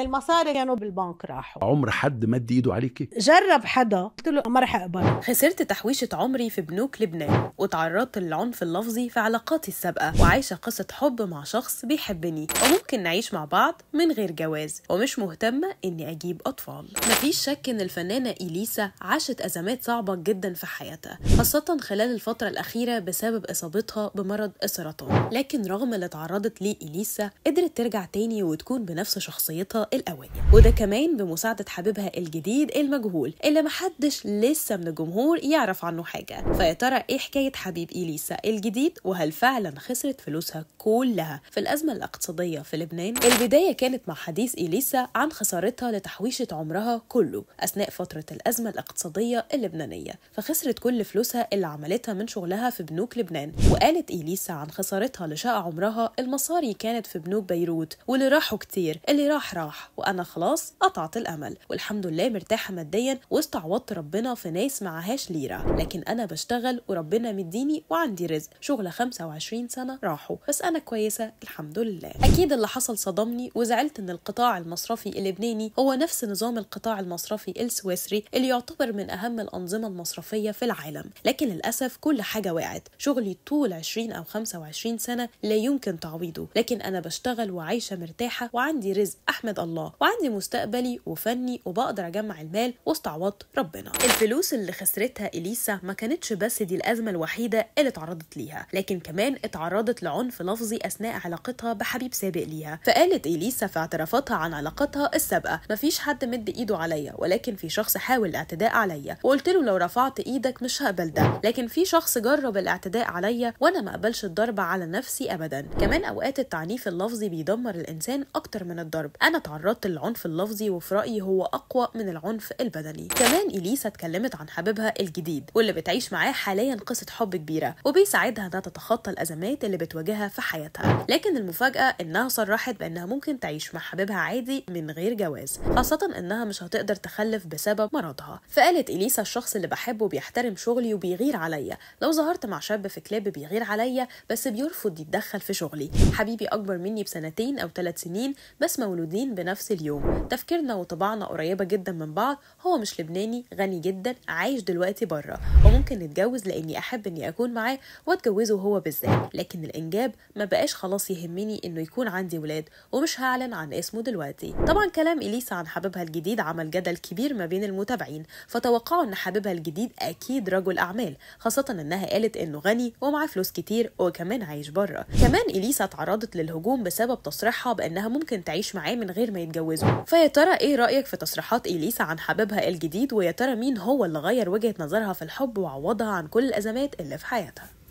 المصاري كانوا بالبنك راحوا عمر حد مد ايده عليك جرب حدا قلت له ما رح اقبل خسرت تحويشه عمري في بنوك لبنان وتعرضت للعنف اللفظي في علاقاتي السابقه وعايشه قصه حب مع شخص بيحبني وممكن نعيش مع بعض من غير جواز ومش مهتمه اني اجيب اطفال مفيش شك ان الفنانه اليسا عاشت ازمات صعبه جدا في حياتها خاصه خلال الفتره الاخيره بسبب اصابتها بمرض السرطان لكن رغم اللي تعرضت ليه اليسا قدرت ترجع تاني وتكون بنفس شخصيتها الأوائل وده كمان بمساعدة حبيبها الجديد المجهول اللي محدش لسه من الجمهور يعرف عنه حاجة فيا ترى إيه حكاية حبيب إليسا الجديد وهل فعلا خسرت فلوسها كلها في الأزمة الاقتصادية في لبنان البداية كانت مع حديث إليسا عن خسارتها لتحويشة عمرها كله أثناء فترة الأزمة الاقتصادية اللبنانية فخسرت كل فلوسها اللي عملتها من شغلها في بنوك لبنان وقالت إليسا عن خسارتها لشقة عمرها المصاري كانت في بنوك بيروت واللي راحوا كتير اللي راح راح راح وانا خلاص قطعت الامل والحمد لله مرتاحه ماديا واستعوضت ربنا في ناس معهاش ليره لكن انا بشتغل وربنا مديني وعندي رزق شغل 25 سنه راحوا بس انا كويسه الحمد لله اكيد اللي حصل صدمني وزعلت ان القطاع المصرفي اللبناني هو نفس نظام القطاع المصرفي السويسري اللي يعتبر من اهم الانظمه المصرفيه في العالم لكن للاسف كل حاجه وقعت شغلي طول 20 او 25 سنه لا يمكن تعويضه لكن انا بشتغل وعايشه مرتاحه وعندي رزق احمد الله وعندي مستقبلي وفني وبقدر اجمع المال واستعوض ربنا الفلوس اللي خسرتها اليسا ما كانتش بس دي الازمه الوحيده اللي اتعرضت ليها لكن كمان اتعرضت لعنف لفظي اثناء علاقتها بحبيب سابق ليها فقالت اليسا في اعترافاتها عن علاقتها السابقه مفيش حد مد ايده عليا ولكن في شخص حاول الاعتداء عليا وقلت له لو رفعت ايدك مش هقبل ده لكن في شخص جرب الاعتداء عليا وانا ما اقبلش الضرب على نفسي ابدا كمان اوقات التعنيف اللفظي بيدمر الانسان اكتر من الضرب أنا تعرضت للعنف اللفظي وفي رأيي هو أقوى من العنف البدني كمان إليسا اتكلمت عن حبيبها الجديد واللي بتعيش معاه حاليا قصة حب كبيرة وبيساعدها إنها تتخطى الأزمات اللي بتواجهها في حياتها لكن المفاجأة إنها صرحت بإنها ممكن تعيش مع حبيبها عادي من غير جواز خاصة إنها مش هتقدر تخلف بسبب مرضها فقالت إليسا الشخص اللي بحبه بيحترم شغلي وبيغير عليا لو ظهرت مع شاب في كلاب بيغير عليا بس بيرفض يتدخل في شغلي حبيبي أكبر مني بسنتين أو ثلاث سنين بس مولودين الاثنين بنفس اليوم تفكيرنا وطباعنا قريبة جدا من بعض هو مش لبناني غني جدا عايش دلوقتي بره وممكن نتجوز لاني احب اني اكون معاه واتجوزه هو بالذات لكن الانجاب ما بقاش خلاص يهمني انه يكون عندي ولاد ومش هعلن عن اسمه دلوقتي طبعا كلام اليسا عن حبيبها الجديد عمل جدل كبير ما بين المتابعين فتوقعوا ان حبيبها الجديد اكيد رجل اعمال خاصة انها قالت انه غني ومعاه فلوس كتير وكمان عايش بره كمان اليسا اتعرضت للهجوم بسبب تصريحها بانها ممكن تعيش معاه من غير ما يتجوزوا فيا ترى ايه رايك في تصريحات اليسا عن حبيبها الجديد ويا ترى مين هو اللي غير وجهه نظرها في الحب وعوضها عن كل الازمات اللي في حياتها